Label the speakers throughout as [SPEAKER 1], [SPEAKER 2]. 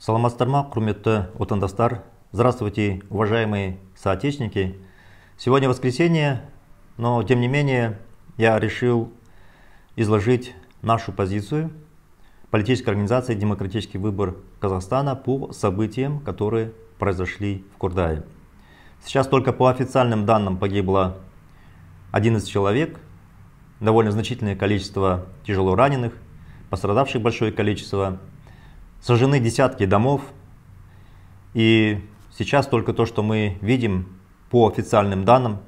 [SPEAKER 1] Салам Саламатсыздар құрметті отандастар? Здравствуйте, уважаемые соотечественники! Сегодня воскресенье, но тем не менее я решил изложить нашу позицию политической организации «Демократический выбор Казахстана» по событиям, которые произошли в Курдае. Сейчас только по официальным данным погибло 11 человек, довольно значительное количество тяжело раненых, пострадавших большое количество – сожжены десятки домов, и сейчас только то, что мы видим по официальным данным,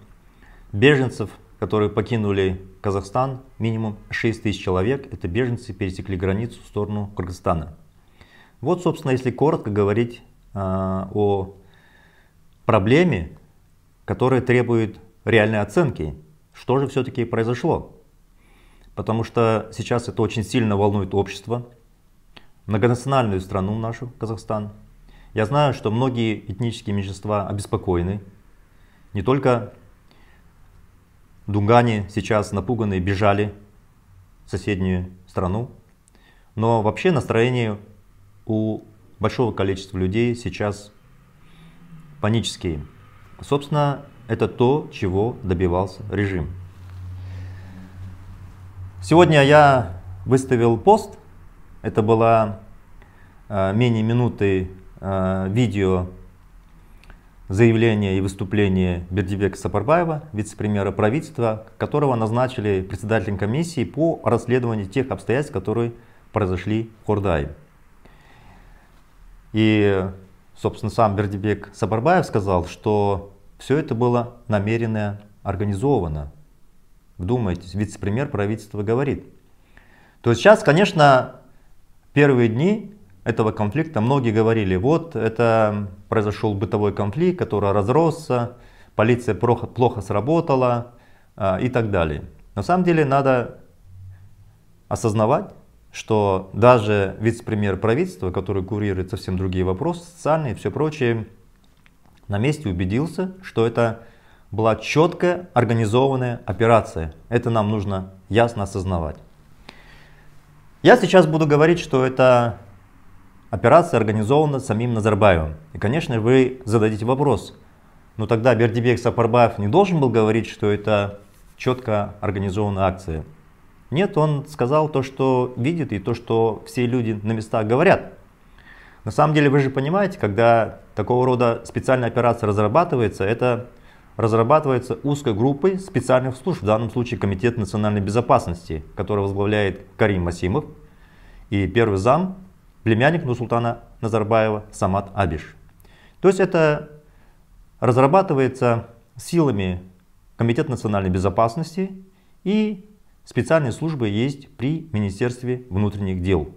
[SPEAKER 1] беженцев, которые покинули Казахстан, минимум 6 тысяч человек, это беженцы пересекли границу в сторону Кыргызстана. Вот, собственно, если коротко говорить а, о проблеме, которая требует реальной оценки, что же все-таки произошло. Потому что сейчас это очень сильно волнует общество, многонациональную страну нашу, Казахстан. Я знаю, что многие этнические меньшинства обеспокоены. Не только дунгане сейчас напуганы и бежали в соседнюю страну, но вообще настроение у большого количества людей сейчас панические. Собственно, это то, чего добивался режим. Сегодня я выставил пост это было э, менее минуты э, видео заявление и выступление Бердибека Сапарбаева, вице-премьера правительства, которого назначили председателем комиссии по расследованию тех обстоятельств, которые произошли в Хордае. И, собственно, сам Бердибек Сапарбаев сказал, что все это было намеренно организовано. Вдумайтесь, вице-премьер правительства говорит. То есть сейчас, конечно, первые дни этого конфликта многие говорили, вот это произошел бытовой конфликт, который разросся, полиция плохо, плохо сработала а, и так далее. На самом деле надо осознавать, что даже вице-премьер правительства, который курирует совсем другие вопросы, социальные и все прочее, на месте убедился, что это была четкая организованная операция. Это нам нужно ясно осознавать. Я сейчас буду говорить, что эта операция организована самим Назарбаевым. И, конечно, вы зададите вопрос, но ну, тогда Бердибек Сапарбаев не должен был говорить, что это четко организованная акция. Нет, он сказал то, что видит и то, что все люди на местах говорят. На самом деле вы же понимаете, когда такого рода специальная операция разрабатывается, это разрабатывается узкой группой специальных служб, в данном случае Комитет национальной безопасности, который возглавляет Карим Масимов, и первый зам, племянник Нусултана Назарбаева Самат Абиш. То есть это разрабатывается силами Комитета национальной безопасности и специальные службы есть при Министерстве внутренних дел.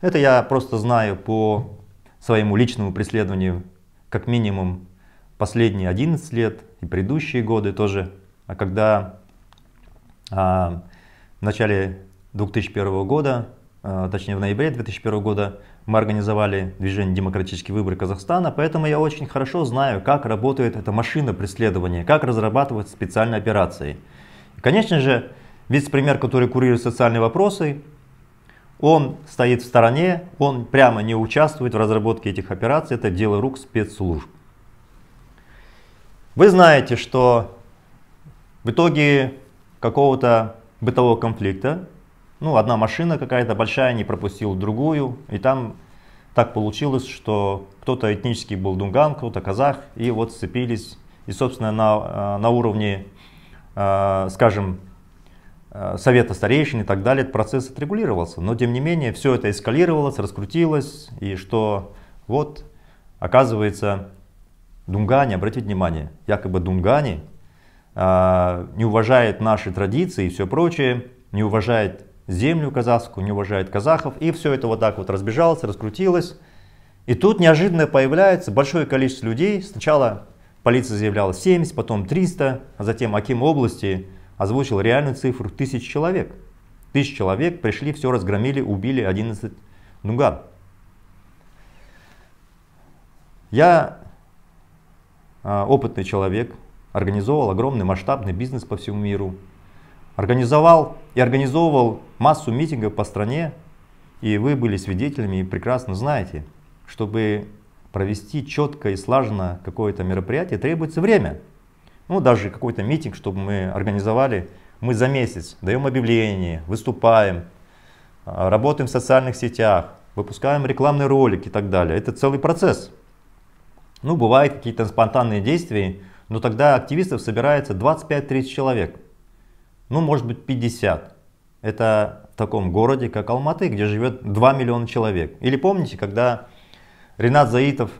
[SPEAKER 1] Это я просто знаю по своему личному преследованию как минимум последние 11 лет и предыдущие годы тоже. А когда а, в начале 2001 года, а, точнее в ноябре 2001 года, мы организовали движение «Демократический выбор Казахстана», поэтому я очень хорошо знаю, как работает эта машина преследования, как разрабатывать специальные операции. И, конечно же, вице-премьер, который курирует социальные вопросы, он стоит в стороне, он прямо не участвует в разработке этих операций, это дело рук спецслужб. Вы знаете, что в итоге какого-то бытового конфликта, ну, одна машина какая-то большая не пропустила другую, и там так получилось, что кто-то этнический был дунган, кто-то казах, и вот сцепились, и, собственно, на, э, на уровне, э, скажем, э, совета старейшин и так далее, процесс отрегулировался. Но, тем не менее, все это эскалировалось, раскрутилось, и что вот, оказывается, Дунгане, обратите внимание, якобы Дунгане э, а, не уважает наши традиции и все прочее, не уважает землю казахскую, не уважает казахов. И все это вот так вот разбежалось, раскрутилось. И тут неожиданно появляется большое количество людей. Сначала полиция заявляла 70, потом 300, а затем Аким области озвучил реальную цифру тысяч человек. Тысяч человек пришли, все разгромили, убили 11 Дунган. Я а, опытный человек, организовал огромный масштабный бизнес по всему миру, организовал и организовывал массу митингов по стране, и вы были свидетелями и прекрасно знаете, чтобы провести четко и слаженно какое-то мероприятие, требуется время. Ну, даже какой-то митинг, чтобы мы организовали, мы за месяц даем объявление, выступаем, а, работаем в социальных сетях, выпускаем рекламный ролик и так далее. Это целый процесс. Ну, бывают какие-то спонтанные действия, но тогда активистов собирается 25-30 человек. Ну, может быть, 50. Это в таком городе, как Алматы, где живет 2 миллиона человек. Или помните, когда Ренат Заитов,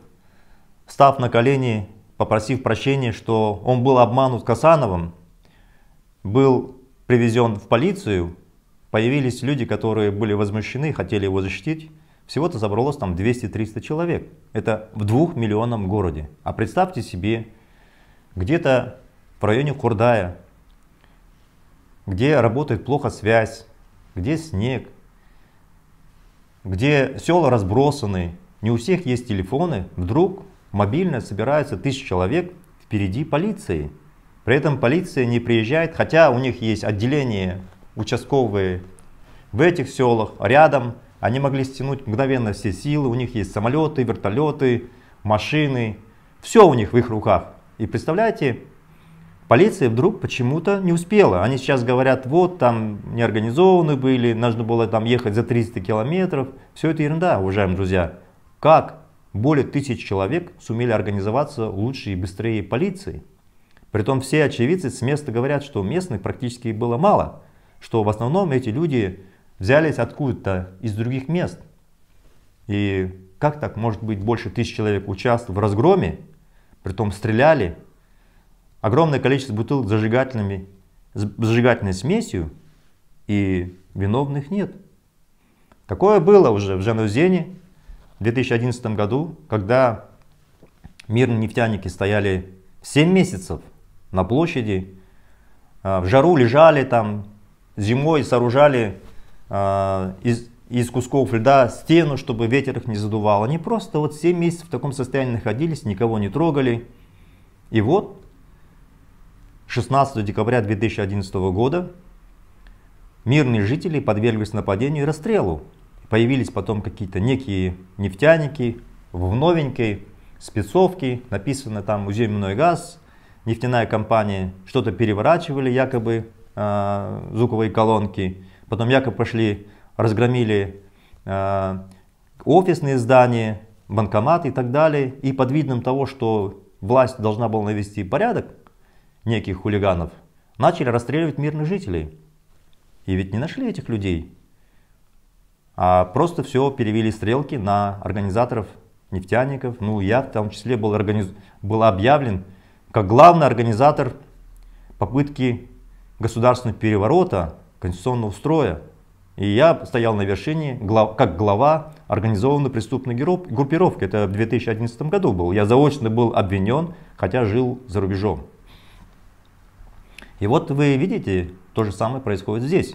[SPEAKER 1] став на колени, попросив прощения, что он был обманут Касановым, был привезен в полицию, появились люди, которые были возмущены, хотели его защитить. Всего-то забралось там 200-300 человек. Это в двухмиллионном городе. А представьте себе, где-то в районе Курдая, где работает плохо связь, где снег, где села разбросаны, не у всех есть телефоны, вдруг мобильно собирается тысяча человек впереди полиции. При этом полиция не приезжает, хотя у них есть отделение участковые в этих селах, рядом они могли стянуть мгновенно все силы, у них есть самолеты, вертолеты, машины, все у них в их руках. И представляете, полиция вдруг почему-то не успела. Они сейчас говорят, вот там неорганизованы были, нужно было там ехать за 300 километров. Все это ерунда, уважаемые друзья. Как более тысяч человек сумели организоваться лучше и быстрее полиции? Притом все очевидцы с места говорят, что местных практически было мало, что в основном эти люди взялись откуда-то из других мест. И как так может быть больше тысяч человек участвовали в разгроме, притом стреляли, огромное количество бутылок с зажигательными, с зажигательной смесью, и виновных нет. Такое было уже в Жанузене в 2011 году, когда мирные нефтяники стояли 7 месяцев на площади, а, в жару лежали там, зимой сооружали Э, из, из кусков льда стену, чтобы ветер их не задувал. Они просто вот 7 месяцев в таком состоянии находились, никого не трогали. И вот 16 декабря 2011 года мирные жители подверглись нападению и расстрелу. Появились потом какие-то некие нефтяники в новенькой спецовке, написано там «Уземной газ», нефтяная компания, что-то переворачивали якобы э, звуковые колонки – Потом якобы пошли, разгромили э, офисные здания, банкоматы и так далее. И под видом того, что власть должна была навести порядок неких хулиганов, начали расстреливать мирных жителей. И ведь не нашли этих людей. А просто все перевели стрелки на организаторов нефтяников. Ну, я в том числе был, организ... был объявлен как главный организатор попытки государственного переворота конституционного строя. И я стоял на вершине глав, как глава организованной преступной группировки. Это в 2011 году был. Я заочно был обвинен, хотя жил за рубежом. И вот вы видите, то же самое происходит здесь.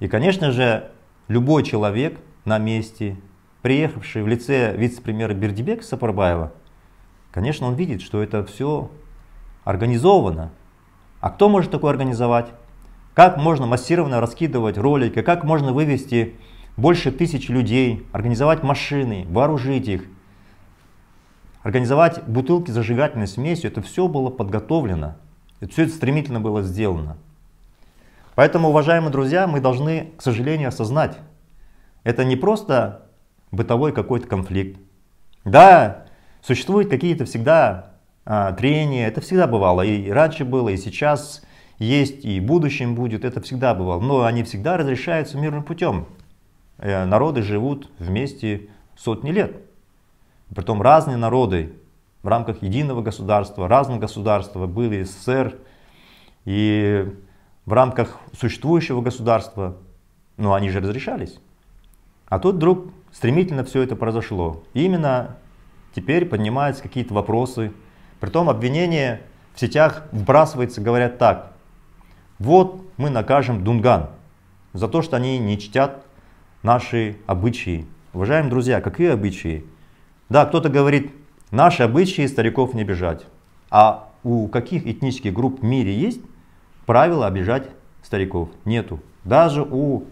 [SPEAKER 1] И, конечно же, любой человек на месте, приехавший в лице вице-премьера Бердибека Сапарбаева, конечно, он видит, что это все организовано. А кто может такое организовать? как можно массированно раскидывать ролики, как можно вывести больше тысяч людей, организовать машины, вооружить их, организовать бутылки с зажигательной смесью. Это все было подготовлено, это все это стремительно было сделано. Поэтому, уважаемые друзья, мы должны, к сожалению, осознать, это не просто бытовой какой-то конфликт. Да, существуют какие-то всегда а, трения, это всегда бывало, и раньше было, и сейчас – есть и в будущем будет, это всегда бывало. Но они всегда разрешаются мирным путем. Э, народы живут вместе сотни лет. Притом разные народы в рамках единого государства, разных государства были СССР, и в рамках существующего государства, ну они же разрешались. А тут вдруг стремительно все это произошло. И именно теперь поднимаются какие-то вопросы. Притом обвинения в сетях вбрасывается, говорят так, вот мы накажем Дунган за то, что они не чтят наши обычаи. Уважаемые друзья, какие обычаи? Да, кто-то говорит, наши обычаи стариков не обижать. А у каких этнических групп в мире есть правило обижать стариков? Нету. Даже у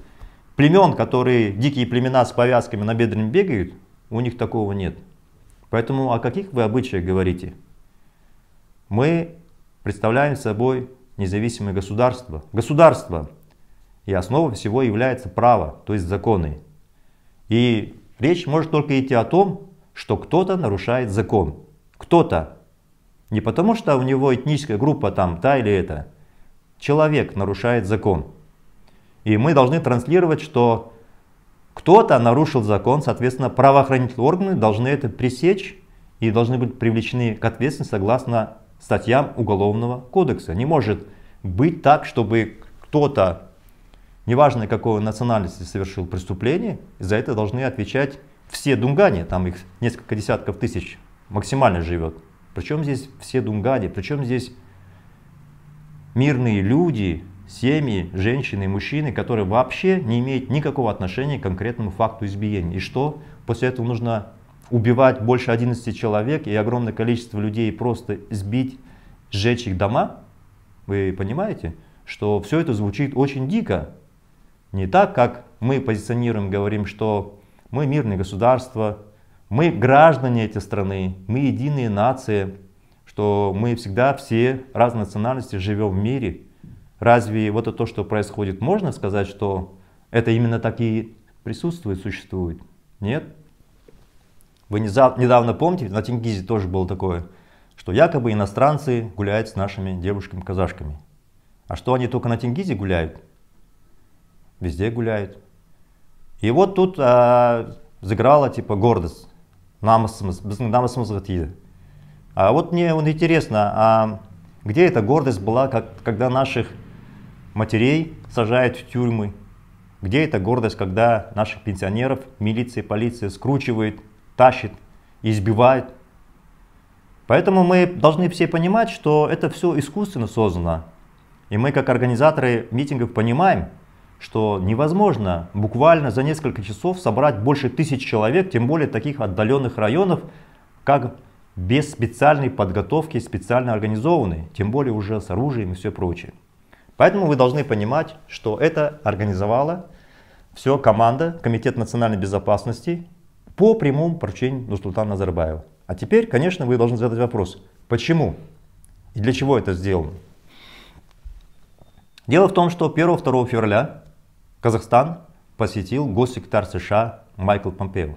[SPEAKER 1] племен, которые дикие племена с повязками на бедрами бегают, у них такого нет. Поэтому о каких вы обычаях говорите? Мы представляем собой независимое государство. Государство. И основа всего является право, то есть законы. И речь может только идти о том, что кто-то нарушает закон. Кто-то. Не потому, что у него этническая группа там та или это. Человек нарушает закон. И мы должны транслировать, что кто-то нарушил закон, соответственно, правоохранительные органы должны это пресечь и должны быть привлечены к ответственности согласно статьям Уголовного кодекса. Не может быть так, чтобы кто-то, неважно какой национальности, совершил преступление, за это должны отвечать все дунгане, там их несколько десятков тысяч максимально живет. Причем здесь все дунгане, причем здесь мирные люди, семьи, женщины и мужчины, которые вообще не имеют никакого отношения к конкретному факту избиения. И что? После этого нужно убивать больше 11 человек и огромное количество людей просто сбить, сжечь их дома, вы понимаете, что все это звучит очень дико. Не так, как мы позиционируем, говорим, что мы мирное государство, мы граждане этой страны, мы единые нации, что мы всегда все разной национальности живем в мире. Разве вот это то, что происходит, можно сказать, что это именно так и присутствует, существует? Нет? Вы недавно помните, на Тенгизе тоже было такое, что якобы иностранцы гуляют с нашими девушками-казашками. А что они только на Тенгизе гуляют? Везде гуляют. И вот тут а, заграла типа гордость. Намысымыз, біздің А вот мне вот интересно, а где эта гордость была, как, когда наших матерей сажают в тюрьмы? Где эта гордость, когда наших пенсионеров милиция, полиция скручивает тащит, избивает. Поэтому мы должны все понимать, что это все искусственно создано. И мы как организаторы митингов понимаем, что невозможно буквально за несколько часов собрать больше тысяч человек, тем более таких отдаленных районов, как без специальной подготовки, специально организованной, тем более уже с оружием и все прочее. Поэтому вы должны понимать, что это организовала все команда, Комитет национальной безопасности по прямому поручению Нурсултана Назарбаева. А теперь, конечно, вы должны задать вопрос, почему и для чего это сделано? Дело в том, что 1-2 февраля Казахстан посетил госсекретарь США Майкл Помпео.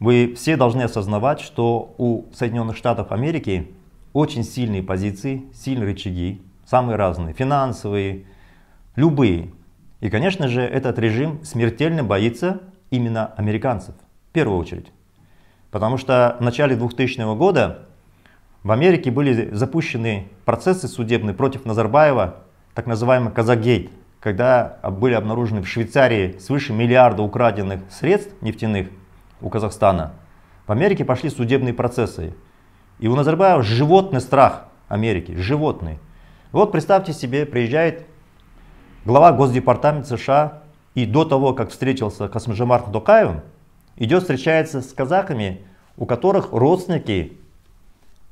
[SPEAKER 1] Вы все должны осознавать, что у Соединенных Штатов Америки очень сильные позиции, сильные рычаги, самые разные, финансовые, любые. И, конечно же, этот режим смертельно боится именно американцев, в первую очередь. Потому что в начале 2000 года в Америке были запущены процессы судебные против Назарбаева, так называемый «Казагейт», когда были обнаружены в Швейцарии свыше миллиарда украденных средств нефтяных у Казахстана. В Америке пошли судебные процессы. И у Назарбаева животный страх Америки, животный. Вот представьте себе, приезжает глава Госдепартамента США и до того, как встретился Касмжемар Худокаевым, идет встречается с казаками, у которых родственники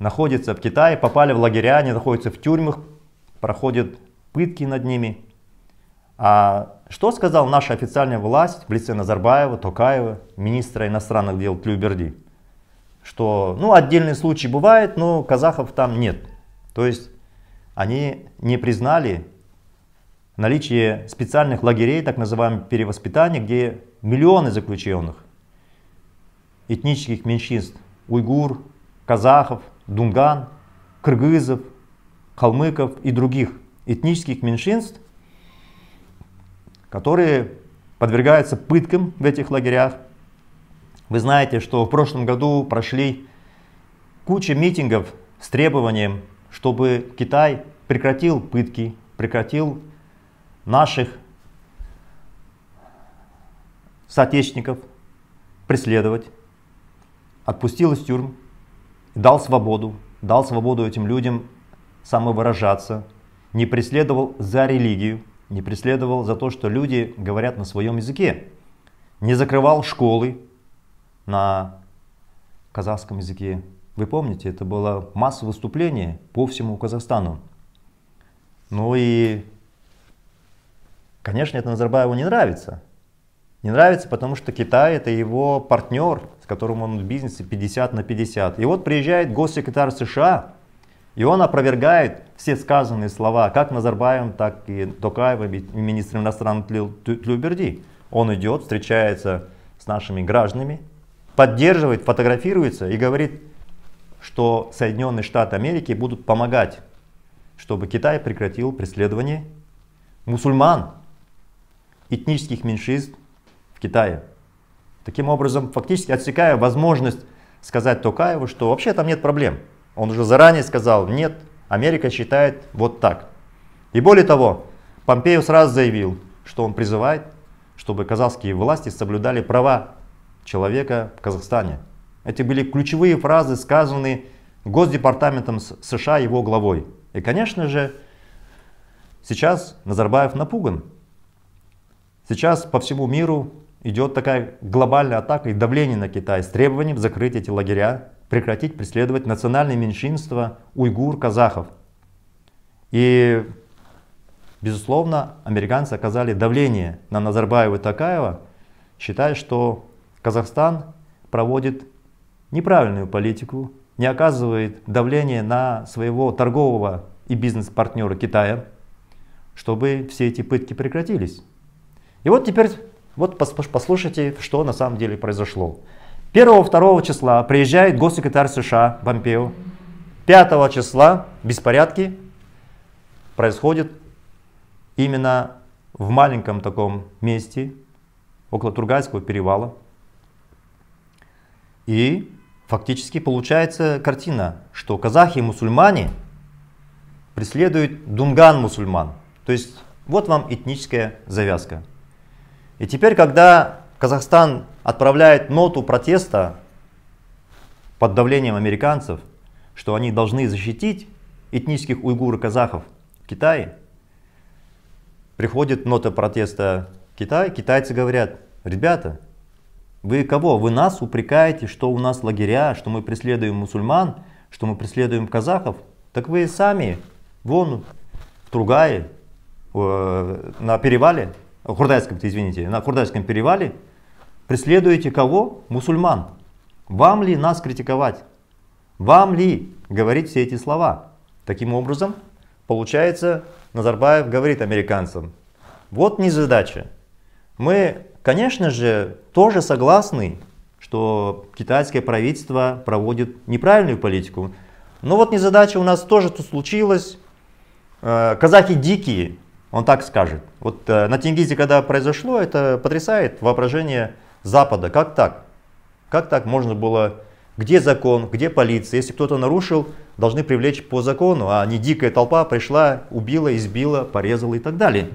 [SPEAKER 1] находятся в Китае, попали в лагеря, они находятся в тюрьмах, проходят пытки над ними. А что сказал наша официальная власть в лице Назарбаева, Токаева, министра иностранных дел Тлюберди? Что, ну, отдельные случаи бывает, но казахов там нет. То есть они не признали наличие специальных лагерей, так называемых перевоспитаний, где миллионы заключенных этнических меньшинств, уйгур, казахов, дунган, кыргызов, калмыков и других этнических меньшинств, которые подвергаются пыткам в этих лагерях. Вы знаете, что в прошлом году прошли куча митингов с требованием, чтобы Китай прекратил пытки, прекратил наших соотечественников преследовать, отпустил из тюрьм, дал свободу, дал свободу этим людям самовыражаться, не преследовал за религию, не преследовал за то, что люди говорят на своем языке, не закрывал школы на казахском языке. Вы помните, это было массовое выступление по всему Казахстану. Ну и Конечно, это Назарбаеву не нравится. Не нравится, потому что Китай это его партнер, с которым он в бизнесе 50 на 50. И вот приезжает госсекретарь США, и он опровергает все сказанные слова, как Назарбаевым, так и Токаевым, министром иностранных Тлюберди. Он идет, встречается с нашими гражданами, поддерживает, фотографируется и говорит, что Соединенные Штаты Америки будут помогать, чтобы Китай прекратил преследование мусульман этнических меньшинств в Китае. Таким образом, фактически отсекая возможность сказать Токаеву, что вообще там нет проблем. Он уже заранее сказал, нет, Америка считает вот так. И более того, Помпею сразу заявил, что он призывает, чтобы казахские власти соблюдали права человека в Казахстане. Эти были ключевые фразы, сказанные Госдепартаментом США его главой. И, конечно же, сейчас Назарбаев напуган Сейчас по всему миру идет такая глобальная атака и давление на Китай с требованием закрыть эти лагеря, прекратить преследовать национальные меньшинства уйгур, казахов. И, безусловно, американцы оказали давление на Назарбаева и Такаева, считая, что Казахстан проводит неправильную политику, не оказывает давление на своего торгового и бизнес-партнера Китая, чтобы все эти пытки прекратились. И вот теперь вот послушайте, что на самом деле произошло. 1-2 числа приезжает госсекретарь США Помпео. 5 числа беспорядки происходят именно в маленьком таком месте, около Тургайского перевала. И фактически получается картина, что казахи и мусульмане преследуют дунган мусульман. То есть вот вам этническая завязка. И теперь, когда Казахстан отправляет ноту протеста под давлением американцев, что они должны защитить этнических уйгур и казахов в Китае, приходит нота протеста Китая, китайцы говорят, ребята, вы кого? Вы нас упрекаете, что у нас лагеря, что мы преследуем мусульман, что мы преследуем казахов? Так вы сами, вон, в Тругае, э, на перевале Хурдайском-то, извините, на Хурдайском перевале, преследуете кого? Мусульман. Вам ли нас критиковать? Вам ли говорить все эти слова? Таким образом, получается, Назарбаев говорит американцам, вот незадача. Мы, конечно же, тоже согласны, что китайское правительство проводит неправильную политику. Но вот незадача у нас тоже тут случилась. Э, Казахи дикие, он так скажет. Вот э, на Тенгизе, когда произошло, это потрясает воображение Запада. Как так? Как так можно было? Где закон, где полиция? Если кто-то нарушил, должны привлечь по закону, а не дикая толпа пришла, убила, избила, порезала и так далее.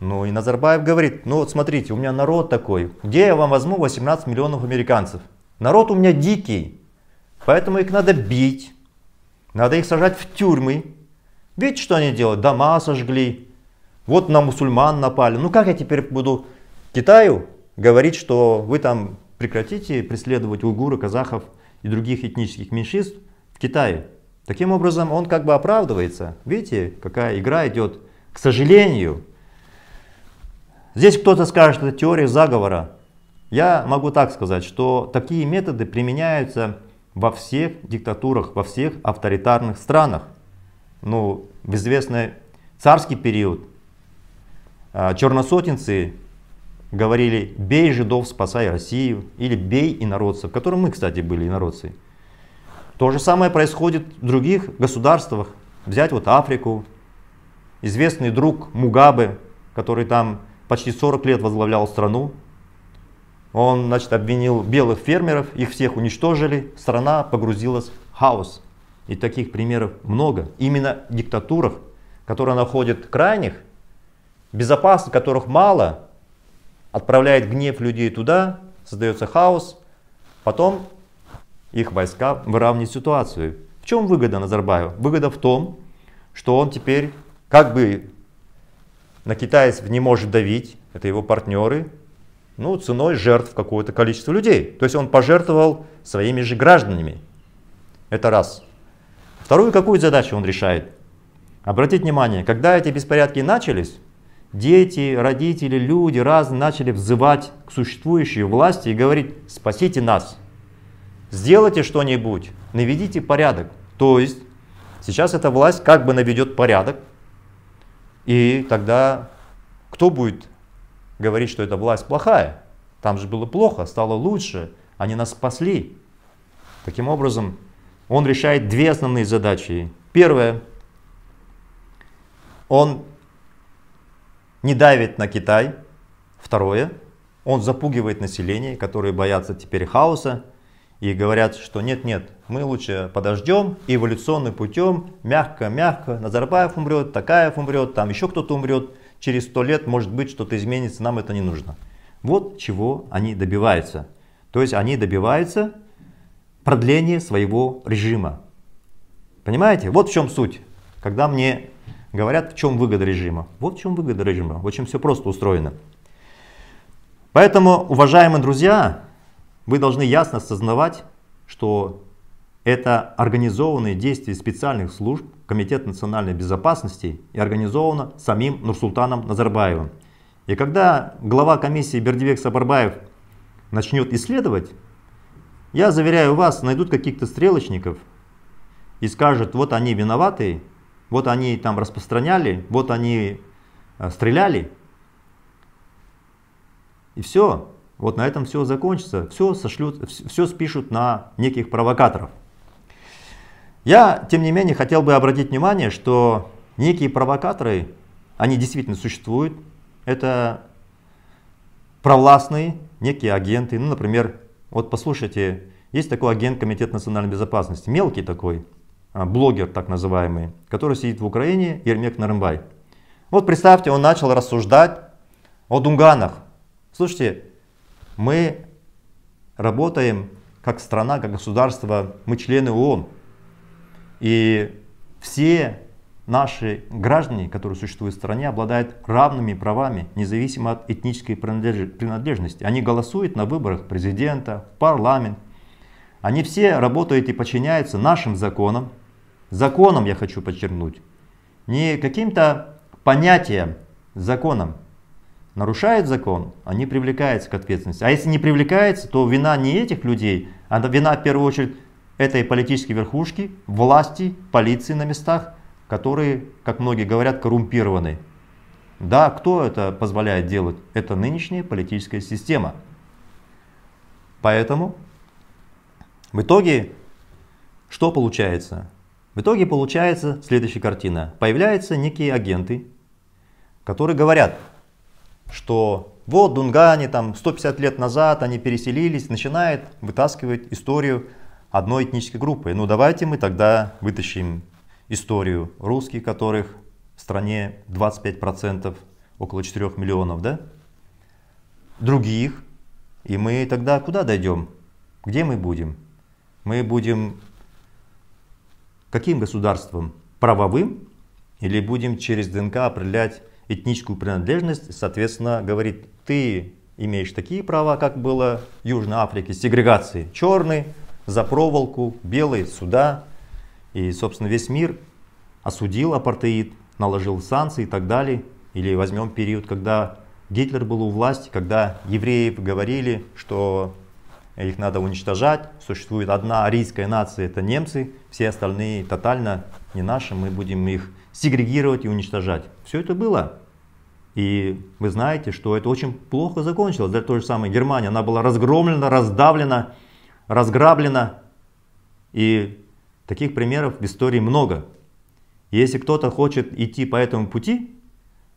[SPEAKER 1] Ну и Назарбаев говорит, ну вот смотрите, у меня народ такой, где я вам возьму 18 миллионов американцев? Народ у меня дикий, поэтому их надо бить, надо их сажать в тюрьмы. Видите, что они делают? Дома сожгли, вот на мусульман напали. Ну как я теперь буду Китаю говорить, что вы там прекратите преследовать уйгуры, казахов и других этнических меньшинств в Китае? Таким образом, он как бы оправдывается. Видите, какая игра идет, к сожалению. Здесь кто-то скажет, это теория заговора. Я могу так сказать, что такие методы применяются во всех диктатурах, во всех авторитарных странах. Ну, в известный царский период а, черносотенцы говорили «бей жидов, спасай Россию» или «бей инородцев», в котором мы, кстати, были инородцы. То же самое происходит в других государствах. Взять вот Африку. Известный друг Мугабе, который там почти 40 лет возглавлял страну, он значит, обвинил белых фермеров, их всех уничтожили, страна погрузилась в хаос. И таких примеров много. Именно в диктатурах, которые находят крайних, безопасных, которых мало, отправляет гнев людей туда, создается хаос, потом их войска выравнивают ситуацию. В чем выгода Назарбаеву? Выгода в том, что он теперь как бы на китайцев не может давить, это его партнеры, ну, ценой жертв какое-то количество людей. То есть он пожертвовал своими же гражданами. Это раз. Вторую какую задачу он решает? Обратите внимание, когда эти беспорядки начались, дети, родители, люди разные начали взывать к существующей власти и говорить «спасите нас, сделайте что-нибудь, наведите порядок». То есть сейчас эта власть как бы наведет порядок, и тогда кто будет говорить, что эта власть плохая? Там же было плохо, стало лучше, они нас спасли. Таким образом, он решает две основные задачи. Первое, он не давит на Китай. Второе, он запугивает население, которые боятся теперь хаоса и говорят, что нет-нет, мы лучше подождем эволюционным путем, мягко-мягко, Назарбаев умрет, Такаев умрет, там еще кто-то умрет, через сто лет может быть что-то изменится, нам это не нужно. Вот чего они добиваются. То есть они добиваются продления своего режима. Понимаете? Вот в чем суть. Когда мне Говорят, в чем выгода режима. Вот в чем выгода режима, в чем все просто устроено. Поэтому, уважаемые друзья, вы должны ясно осознавать, что это организованные действия специальных служб Комитета национальной безопасности и организовано самим Нурсултаном Назарбаевым. И когда глава комиссии Бердивек Сабарбаев начнет исследовать, я заверяю вас, найдут каких-то стрелочников и скажут, вот они виноваты, вот они там распространяли, вот они э, стреляли. И все. Вот на этом все закончится. Все, сошлют, все спишут на неких провокаторов. Я, тем не менее, хотел бы обратить внимание, что некие провокаторы, они действительно существуют. Это провластные некие агенты. Ну, например, вот послушайте, есть такой агент Комитета национальной безопасности, мелкий такой, а, блогер так называемый, который сидит в Украине, Ермек Нарымбай. Вот представьте, он начал рассуждать о дунганах. Слушайте, мы работаем как страна, как государство, мы члены ООН. И все наши граждане, которые существуют в стране, обладают равными правами, независимо от этнической принадлежности. Они голосуют на выборах президента, в парламент. Они все работают и подчиняются нашим законам, законом, я хочу подчеркнуть, не каким-то понятием, законом. Нарушает закон, они а привлекаются к ответственности. А если не привлекается, то вина не этих людей, а вина в первую очередь этой политической верхушки, власти, полиции на местах, которые, как многие говорят, коррумпированы. Да, кто это позволяет делать? Это нынешняя политическая система. Поэтому в итоге что получается? В итоге получается следующая картина. Появляются некие агенты, которые говорят, что вот дунгане там 150 лет назад они переселились, начинает вытаскивать историю одной этнической группы. Ну давайте мы тогда вытащим историю русских, которых в стране 25%, около 4 миллионов, да? Других. И мы тогда куда дойдем? Где мы будем? Мы будем каким государством? Правовым? Или будем через ДНК определять этническую принадлежность? соответственно, говорит, ты имеешь такие права, как было в Южной Африке, сегрегации. Черный за проволоку, белый суда. И, собственно, весь мир осудил апартеид, наложил санкции и так далее. Или возьмем период, когда Гитлер был у власти, когда евреев говорили, что их надо уничтожать. Существует одна арийская нация, это немцы, все остальные тотально не наши, мы будем их сегрегировать и уничтожать. Все это было. И вы знаете, что это очень плохо закончилось. для той же самой Германии она была разгромлена, раздавлена, разграблена. И таких примеров в истории много. Если кто-то хочет идти по этому пути,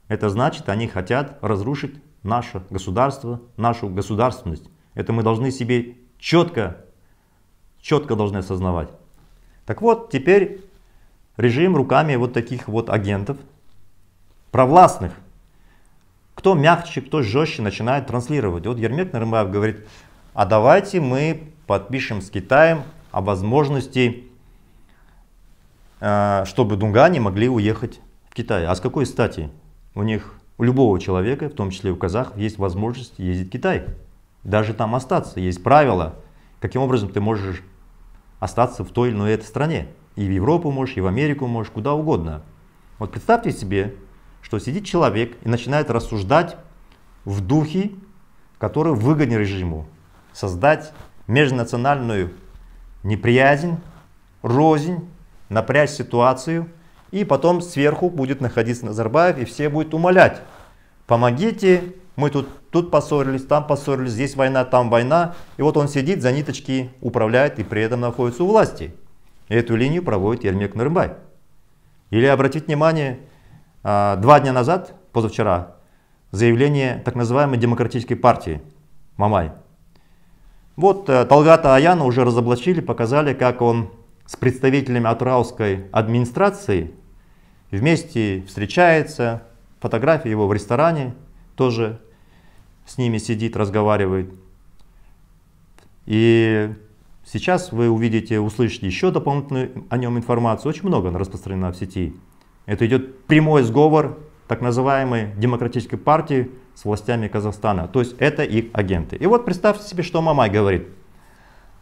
[SPEAKER 1] это значит, они хотят разрушить наше государство, нашу государственность. Это мы должны себе четко, четко должны осознавать. Так вот, теперь режим руками вот таких вот агентов, провластных, кто мягче, кто жестче начинает транслировать. Вот Ермек Нарымбаев говорит, а давайте мы подпишем с Китаем о возможности, э, чтобы Дунгане могли уехать в Китай. А с какой стати? У них, у любого человека, в том числе у казахов, есть возможность ездить в Китай даже там остаться. Есть правила, каким образом ты можешь остаться в той или иной этой стране. И в Европу можешь, и в Америку можешь, куда угодно. Вот представьте себе, что сидит человек и начинает рассуждать в духе, который выгоден режиму. Создать межнациональную неприязнь, рознь, напрячь ситуацию, и потом сверху будет находиться Назарбаев, и все будут умолять, помогите, мы тут, тут поссорились, там поссорились, здесь война, там война. И вот он сидит, за ниточки управляет и при этом находится у власти. И эту линию проводит Ермек Нарымбай. Или обратить внимание, а, два дня назад, позавчера, заявление так называемой демократической партии Мамай. Вот э, Талгата Аяна уже разоблачили, показали, как он с представителями Атраусской администрации вместе встречается, фотографии его в ресторане – тоже с ними сидит, разговаривает. И сейчас вы увидите, услышите еще дополнительную о нем информацию. Очень много она распространена в сети. Это идет прямой сговор так называемой демократической партии с властями Казахстана. То есть это их агенты. И вот представьте себе, что Мамай говорит.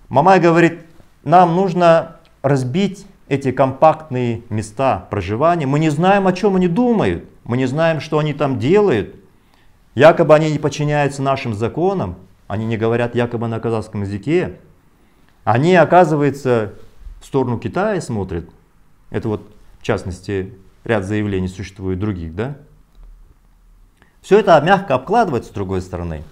[SPEAKER 1] Мамай говорит, нам нужно разбить эти компактные места проживания. Мы не знаем, о чем они думают. Мы не знаем, что они там делают. Якобы они не подчиняются нашим законам, они не говорят якобы на казахском языке. Они, оказывается, в сторону Китая смотрят. Это вот, в частности, ряд заявлений существует других, да? Все это мягко обкладывается с другой стороны.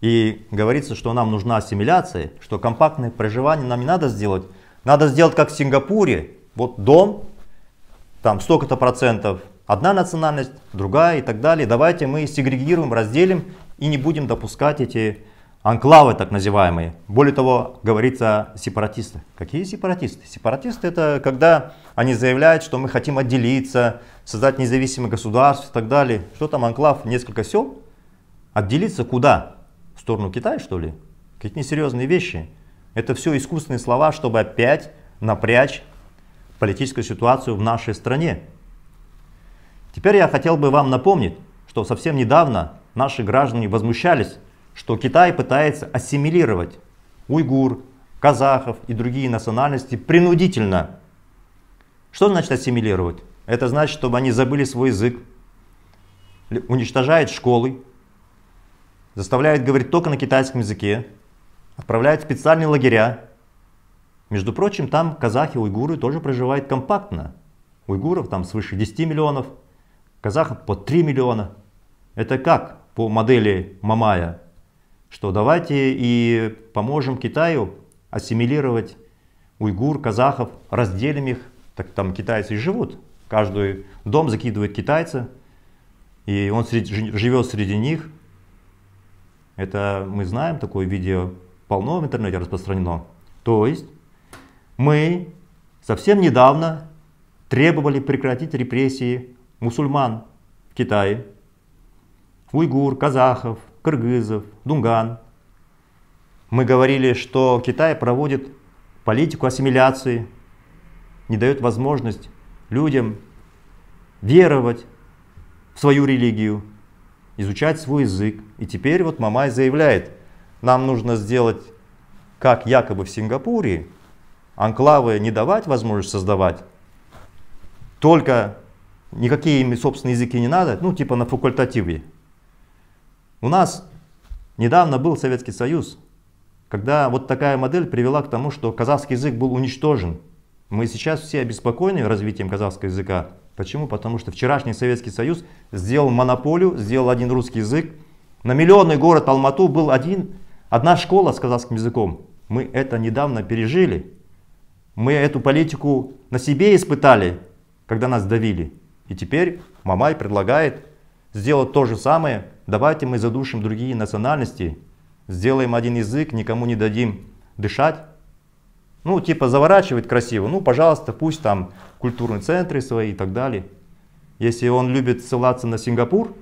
[SPEAKER 1] И говорится, что нам нужна ассимиляция, что компактное проживание нам не надо сделать. Надо сделать как в Сингапуре. Вот дом, там столько-то процентов Одна национальность, другая и так далее. Давайте мы сегрегируем, разделим и не будем допускать эти анклавы так называемые. Более того, говорится сепаратисты. Какие сепаратисты? Сепаратисты это когда они заявляют, что мы хотим отделиться, создать независимое государство и так далее. Что там анклав? Несколько сел? Отделиться куда? В сторону Китая что ли? Какие-то несерьезные вещи. Это все искусственные слова, чтобы опять напрячь политическую ситуацию в нашей стране. Теперь я хотел бы вам напомнить, что совсем недавно наши граждане возмущались, что Китай пытается ассимилировать уйгур, казахов и другие национальности принудительно. Что значит ассимилировать? Это значит, чтобы они забыли свой язык, уничтожает школы, заставляет говорить только на китайском языке, отправляет в специальные лагеря. Между прочим, там казахи, уйгуры тоже проживают компактно. Уйгуров там свыше 10 миллионов, казахов по 3 миллиона. Это как по модели Мамая, что давайте и поможем Китаю ассимилировать уйгур, казахов, разделим их. Так там китайцы и живут. Каждый дом закидывает китайца, и он среди, живет среди них. Это мы знаем, такое видео полно в интернете распространено. То есть мы совсем недавно требовали прекратить репрессии мусульман в Китае, уйгур, казахов, кыргызов, дунган. Мы говорили, что Китай проводит политику ассимиляции, не дает возможность людям веровать в свою религию, изучать свой язык. И теперь вот Мамай заявляет, нам нужно сделать, как якобы в Сингапуре, анклавы не давать возможность создавать, только никакие им, собственно, языки не надо, ну, типа на факультативе. У нас недавно был Советский Союз, когда вот такая модель привела к тому, что казахский язык был уничтожен. Мы сейчас все обеспокоены развитием казахского языка. Почему? Потому что вчерашний Советский Союз сделал монополию, сделал один русский язык. На миллионный город Алмату был один, одна школа с казахским языком. Мы это недавно пережили. Мы эту политику на себе испытали, когда нас давили. И теперь Мамай предлагает сделать то же самое. Давайте мы задушим другие национальности, сделаем один язык, никому не дадим дышать. Ну, типа заворачивает красиво. Ну, пожалуйста, пусть там культурные центры свои и так далее. Если он любит ссылаться на Сингапур,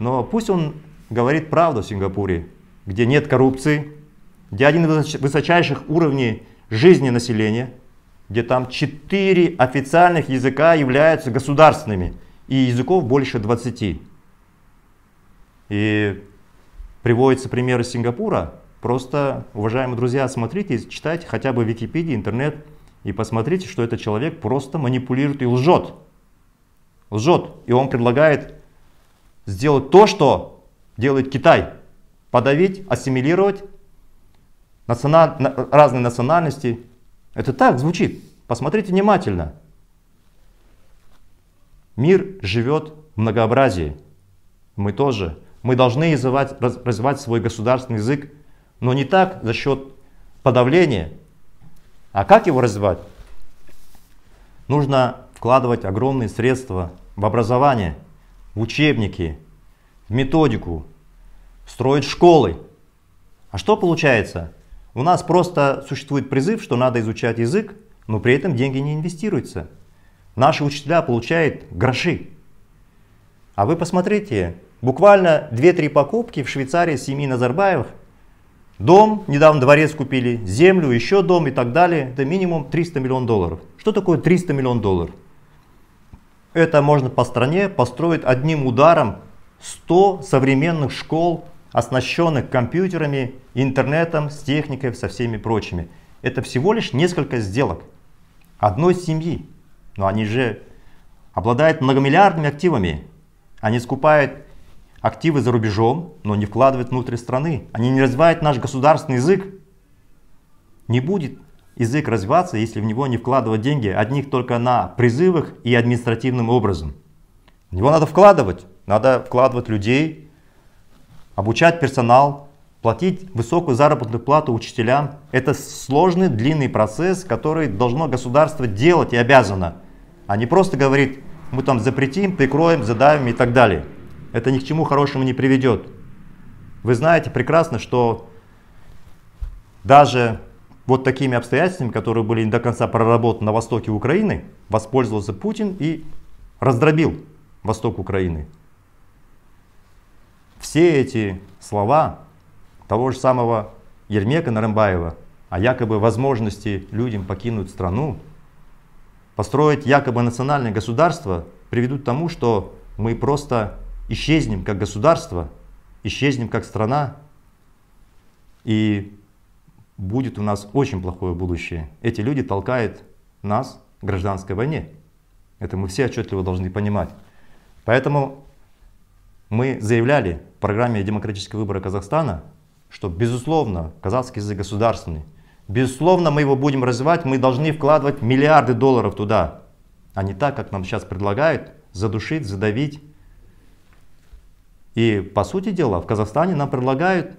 [SPEAKER 1] но пусть он говорит правду в Сингапуре, где нет коррупции, где один из высочайших уровней жизни населения – где там 4 официальных языка являются государственными, и языков больше 20. И приводятся примеры Сингапура. Просто, уважаемые друзья, смотрите, читайте хотя бы Википедии, интернет, и посмотрите, что этот человек просто манипулирует и лжет. Лжет. И он предлагает сделать то, что делает Китай. Подавить, ассимилировать национа... разные национальности, это так звучит. Посмотрите внимательно. Мир живет в многообразии. Мы тоже. Мы должны развивать, свой государственный язык, но не так за счет подавления. А как его развивать? Нужно вкладывать огромные средства в образование, в учебники, в методику, строить школы. А что получается? У нас просто существует призыв, что надо изучать язык, но при этом деньги не инвестируются. Наши учителя получают гроши. А вы посмотрите, буквально 2-3 покупки в Швейцарии семьи Назарбаевых. Дом, недавно дворец купили, землю, еще дом и так далее. Это минимум 300 миллионов долларов. Что такое 300 миллионов долларов? Это можно по стране построить одним ударом 100 современных школ оснащенных компьютерами, интернетом, с техникой, со всеми прочими. Это всего лишь несколько сделок одной семьи. Но они же обладают многомиллиардными активами. Они скупают активы за рубежом, но не вкладывают внутрь страны. Они не развивают наш государственный язык. Не будет язык развиваться, если в него не вкладывать деньги одних только на призывах и административным образом. В него надо вкладывать. Надо вкладывать людей, обучать персонал, платить высокую заработную плату учителям. Это сложный, длинный процесс, который должно государство делать и обязано, а не просто говорит, мы там запретим, прикроем, задавим и так далее. Это ни к чему хорошему не приведет. Вы знаете прекрасно, что даже вот такими обстоятельствами, которые были не до конца проработаны на востоке Украины, воспользовался Путин и раздробил восток Украины все эти слова того же самого Ермека Нарымбаева о якобы возможности людям покинуть страну, построить якобы национальное государство, приведут к тому, что мы просто исчезнем как государство, исчезнем как страна, и будет у нас очень плохое будущее. Эти люди толкают нас к гражданской войне. Это мы все отчетливо должны понимать. Поэтому мы заявляли в программе демократического выбора Казахстана, что, безусловно, казахский язык государственный. Безусловно, мы его будем развивать, мы должны вкладывать миллиарды долларов туда, а не так, как нам сейчас предлагают, задушить, задавить. И, по сути дела, в Казахстане нам предлагают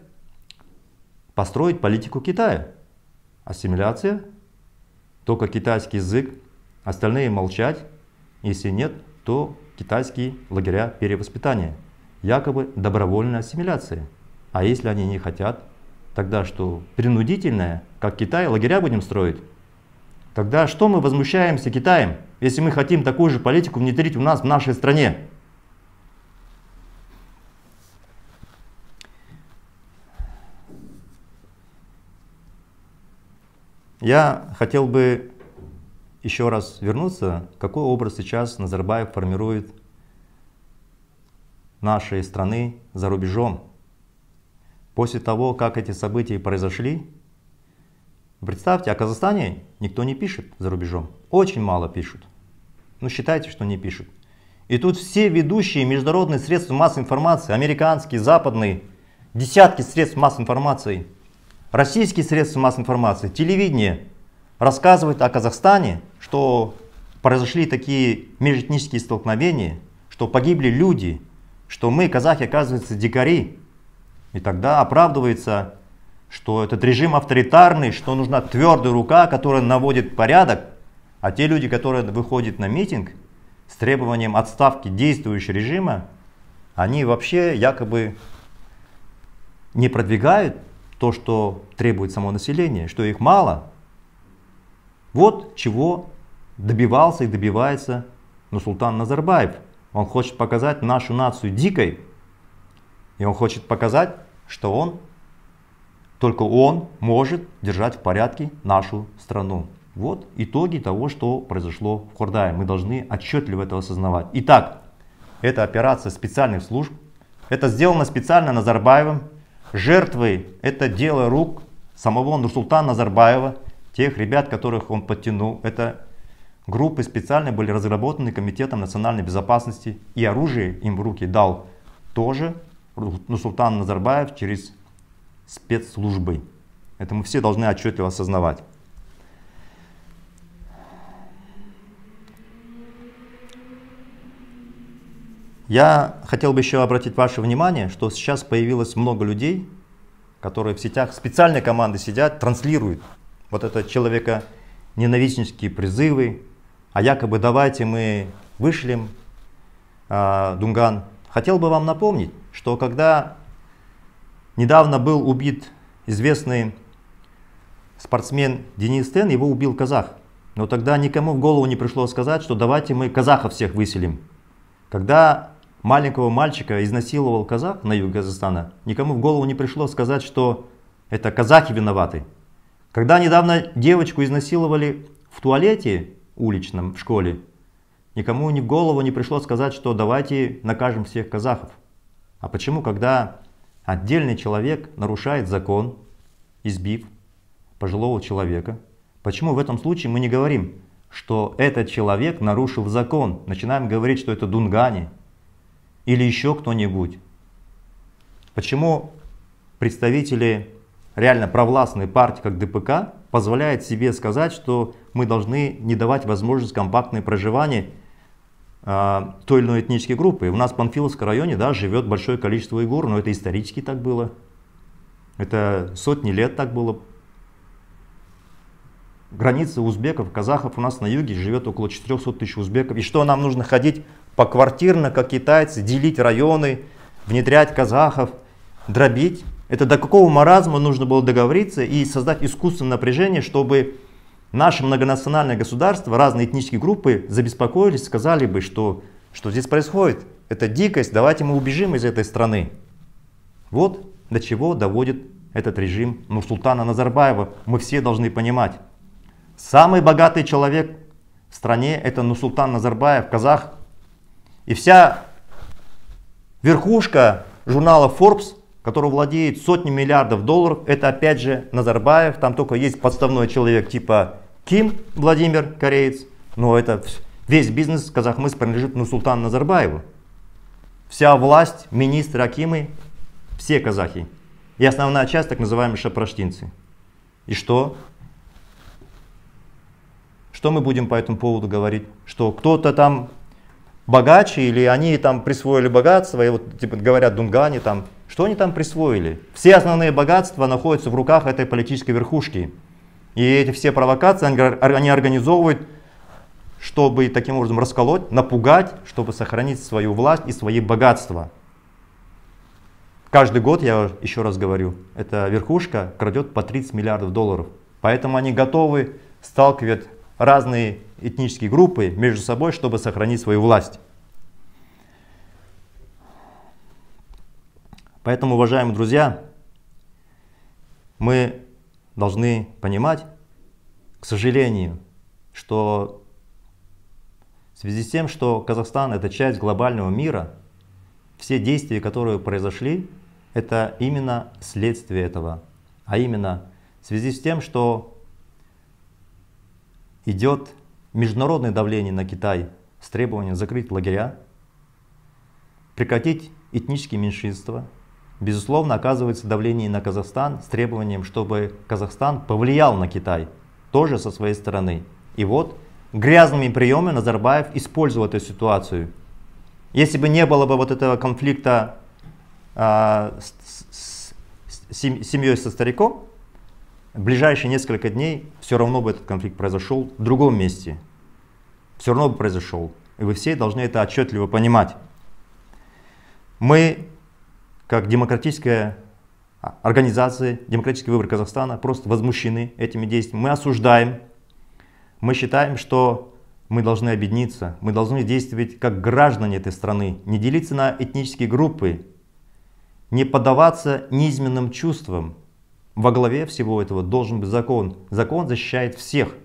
[SPEAKER 1] построить политику Китая. Ассимиляция, только китайский язык, остальные молчать. Если нет, то китайские лагеря перевоспитания якобы добровольной ассимиляции. А если они не хотят, тогда что? Принудительное, как Китай, лагеря будем строить? Тогда что мы возмущаемся Китаем, если мы хотим такую же политику внедрить у нас в нашей стране? Я хотел бы еще раз вернуться, какой образ сейчас Назарбаев формирует нашей страны за рубежом. После того, как эти события произошли, представьте, о Казахстане никто не пишет за рубежом. Очень мало пишут. Ну считайте, что не пишут. И тут все ведущие международные средства массовой информации, американские, западные, десятки средств массовой информации, российские средства массовой информации, телевидение рассказывают о Казахстане, что произошли такие межэтнические столкновения, что погибли люди – что мы, казахи, оказывается, дикари. И тогда оправдывается, что этот режим авторитарный, что нужна твердая рука, которая наводит порядок, а те люди, которые выходят на митинг с требованием отставки действующего режима, они вообще якобы не продвигают то, что требует само население, что их мало. Вот чего добивался и добивается Нусултан Назарбаев – он хочет показать нашу нацию дикой. И он хочет показать, что он, только он может держать в порядке нашу страну. Вот итоги того, что произошло в Хордае. Мы должны отчетливо это осознавать. Итак, это операция специальных служб. Это сделано специально Назарбаевым. Жертвы – это дело рук самого Нурсултана Назарбаева, тех ребят, которых он подтянул. Это Группы специально были разработаны Комитетом национальной безопасности, и оружие им в руки дал тоже Нусултан Назарбаев через спецслужбы. Это мы все должны отчетливо осознавать. Я хотел бы еще обратить ваше внимание, что сейчас появилось много людей, которые в сетях специальной команды сидят, транслируют вот это человека ненавистнические призывы, а якобы давайте мы вышлем э, Дунган. Хотел бы вам напомнить, что когда недавно был убит известный спортсмен Денис Тен, его убил казах. Но тогда никому в голову не пришло сказать, что давайте мы казахов всех выселим. Когда маленького мальчика изнасиловал казах на юге Казахстана, никому в голову не пришло сказать, что это казахи виноваты. Когда недавно девочку изнасиловали в туалете, уличном в школе, никому ни в голову не пришло сказать, что давайте накажем всех казахов. А почему, когда отдельный человек нарушает закон, избив пожилого человека, почему в этом случае мы не говорим, что этот человек нарушил закон, начинаем говорить, что это Дунгани или еще кто-нибудь? Почему представители реально провластной партии, как ДПК, позволяет себе сказать, что мы должны не давать возможность компактное проживание а, той или иной этнической группы. у нас в Панфиловском районе да, живет большое количество игур, но это исторически так было. Это сотни лет так было. Границы узбеков, казахов у нас на юге живет около 400 тысяч узбеков. И что нам нужно ходить поквартирно, как китайцы, делить районы, внедрять казахов, дробить? Это до какого маразма нужно было договориться и создать искусственное напряжение, чтобы наше многонациональное государство, разные этнические группы забеспокоились, сказали бы, что, что здесь происходит. Это дикость, давайте мы убежим из этой страны. Вот до чего доводит этот режим Нурсултана Назарбаева. Мы все должны понимать. Самый богатый человек в стране это Нурсултан Назарбаев, казах. И вся верхушка журнала Forbes который владеет сотни миллиардов долларов, это опять же Назарбаев, там только есть подставной человек типа Ким Владимир, кореец, но это весь бизнес Казахмыс принадлежит Нусултану Назарбаеву. Вся власть, министры, акимы, все казахи. И основная часть так называемые шапраштинцы. И что? Что мы будем по этому поводу говорить? Что кто-то там богаче, или они там присвоили богатство, и вот типа, говорят Дунгане там, что они там присвоили? Все основные богатства находятся в руках этой политической верхушки. И эти все провокации они организовывают, чтобы таким образом расколоть, напугать, чтобы сохранить свою власть и свои богатства. Каждый год, я еще раз говорю, эта верхушка крадет по 30 миллиардов долларов. Поэтому они готовы сталкивать разные этнические группы между собой, чтобы сохранить свою власть. Поэтому, уважаемые друзья, мы должны понимать, к сожалению, что в связи с тем, что Казахстан это часть глобального мира, все действия, которые произошли, это именно следствие этого. А именно в связи с тем, что идет международное давление на Китай с требованием закрыть лагеря, прекратить этнические меньшинства, безусловно, оказывается давление на Казахстан с требованием, чтобы Казахстан повлиял на Китай, тоже со своей стороны. И вот грязными приемами Назарбаев использовал эту ситуацию. Если бы не было бы вот этого конфликта а, с, с, с семьей со стариком, в ближайшие несколько дней все равно бы этот конфликт произошел в другом месте, все равно бы произошел. И вы все должны это отчетливо понимать. Мы, как демократическая организация «Демократический выбор Казахстана», просто возмущены этими действиями. Мы осуждаем. Мы считаем, что мы должны объединиться. Мы должны действовать как граждане этой страны, не делиться на этнические группы, не поддаваться низменным чувствам. Во главе всего этого должен быть закон. Закон защищает всех –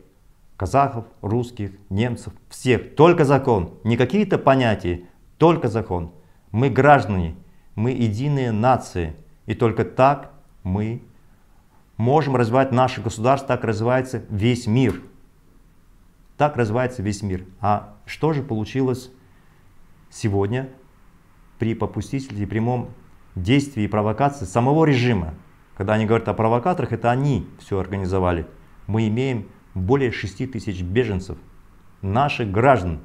[SPEAKER 1] казахов, русских, немцев, всех. Только закон, не какие-то понятия, только закон. Мы граждане, мы единые нации. И только так мы можем развивать наше государство, так развивается весь мир. Так развивается весь мир. А что же получилось сегодня при попустительстве и прямом действии и провокации самого режима? Когда они говорят о провокаторах, это они все организовали. Мы имеем более 6 тысяч беженцев, наших граждан.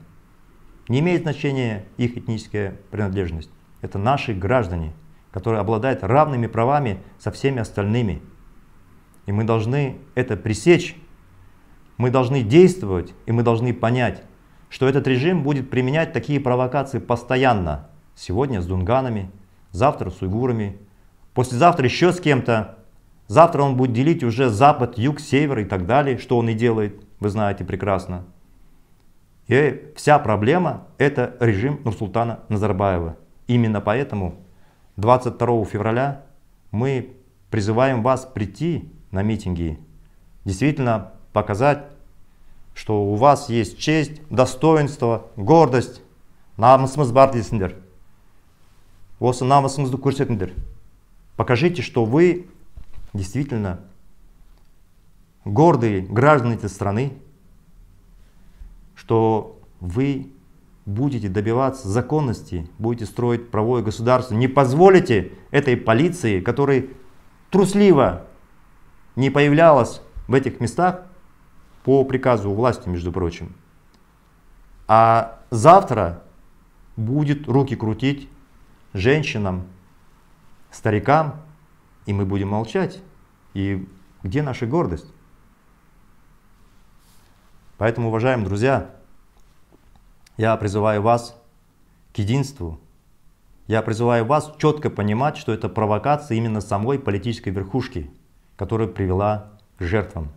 [SPEAKER 1] Не имеет значения их этническая принадлежность. Это наши граждане, которые обладают равными правами со всеми остальными. И мы должны это пресечь, мы должны действовать, и мы должны понять, что этот режим будет применять такие провокации постоянно. Сегодня с дунганами, завтра с уйгурами, послезавтра еще с кем-то. Завтра он будет делить уже запад, юг, север и так далее, что он и делает, вы знаете прекрасно. И вся проблема – это режим Нурсултана Назарбаева. Именно поэтому 22 февраля мы призываем вас прийти на митинги, действительно показать, что у вас есть честь, достоинство, гордость. Намысымыз бар дейсіңдер. Осы намысыңызды Покажите, что вы действительно гордые граждане этой страны, что вы будете добиваться законности, будете строить правое государство, не позволите этой полиции, которая трусливо не появлялась в этих местах по приказу власти, между прочим. А завтра будет руки крутить женщинам, старикам, и мы будем молчать. И где наша гордость? Поэтому, уважаемые друзья, я призываю вас к единству. Я призываю вас четко понимать, что это провокация именно самой политической верхушки, которая привела к жертвам.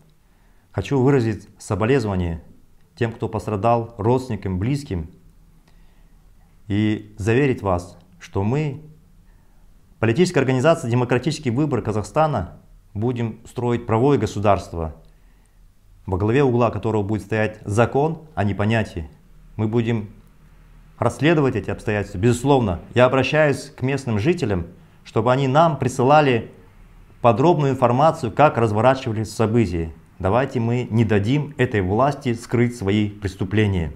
[SPEAKER 1] Хочу выразить соболезнования тем, кто пострадал, родственникам, близким, и заверить вас, что мы Политическая организация «Демократический выбор Казахстана» будем строить правое государство, во главе угла которого будет стоять закон, а не понятие. Мы будем расследовать эти обстоятельства. Безусловно, я обращаюсь к местным жителям, чтобы они нам присылали подробную информацию, как разворачивались события. Давайте мы не дадим этой власти скрыть свои преступления.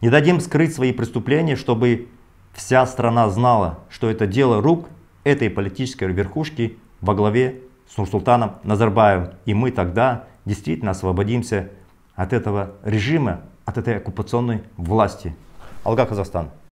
[SPEAKER 1] Не дадим скрыть свои преступления, чтобы вся страна знала, что это дело рук этой политической верхушки во главе с Нурсултаном Назарбаевым. И мы тогда действительно освободимся от этого режима, от этой оккупационной власти. Алга, Казахстан.